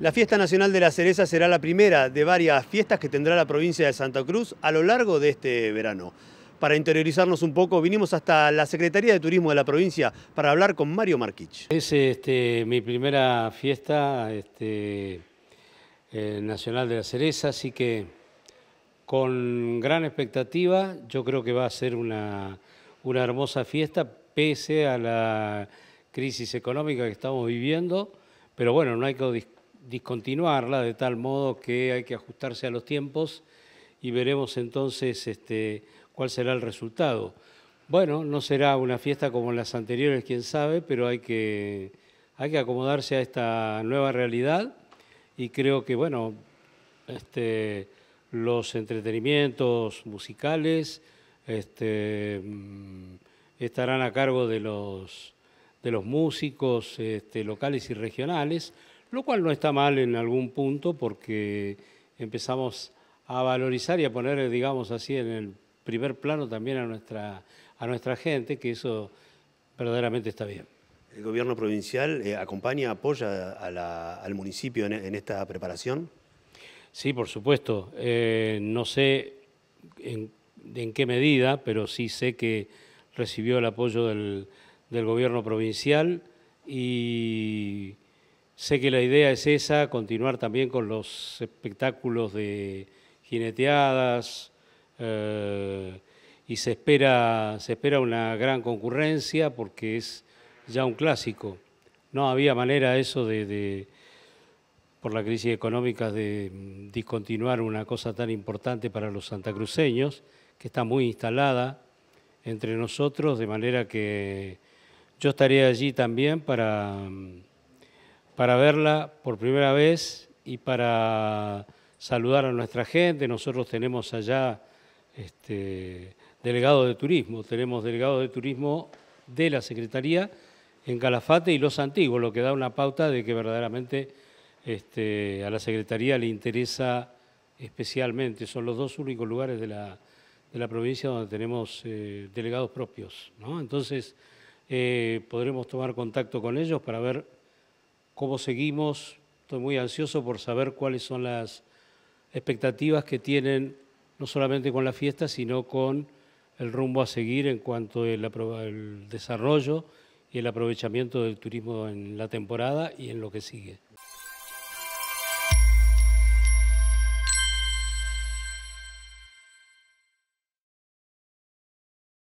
La Fiesta Nacional de la Cereza será la primera de varias fiestas que tendrá la provincia de Santa Cruz a lo largo de este verano. Para interiorizarnos un poco, vinimos hasta la Secretaría de Turismo de la provincia para hablar con Mario Marquich. Es este, mi primera fiesta este, eh, nacional de la cereza, así que con gran expectativa, yo creo que va a ser una, una hermosa fiesta, pese a la crisis económica que estamos viviendo, pero bueno, no hay que discontinuarla de tal modo que hay que ajustarse a los tiempos y veremos entonces este, cuál será el resultado. Bueno, no será una fiesta como las anteriores, quién sabe, pero hay que, acomodarse a esta nueva realidad y creo que, bueno, este, los entretenimientos musicales este, mm, estarán a cargo de los, músicos este, locales y regionales lo cual no está mal en algún punto porque empezamos a valorizar y a poner, digamos así, en el primer plano también a nuestra, a nuestra gente, que eso verdaderamente está bien. ¿El gobierno provincial eh, acompaña, apoya al municipio en, esta preparación? Sí, por supuesto. Eh, no sé en, qué medida, pero sí sé que recibió el apoyo del, del gobierno provincial y Sé que la idea es esa, continuar también con los espectáculos de jineteadas eh, y se espera, se espera una gran concurrencia porque es ya un clásico. No había manera eso de, por la crisis económica, de discontinuar una cosa tan importante para los santacruceños, que está muy instalada entre nosotros, de manera que yo estaría allí también para para verla por primera vez y para saludar a nuestra gente. Nosotros tenemos allá este, delegado de turismo, tenemos delegado de turismo de la Secretaría en Calafate y Los Antiguos, lo que da una pauta de que verdaderamente este, a la Secretaría le interesa especialmente. Son los dos únicos lugares de la, de la provincia donde tenemos eh, delegados propios. Entonces, eh, podremos tomar contacto con ellos para ver cómo seguimos. Estoy muy ansioso por saber cuáles son las expectativas que tienen, no solamente con la fiesta, sino con el rumbo a seguir en cuanto al desarrollo y el aprovechamiento del turismo en la temporada y en lo que sigue.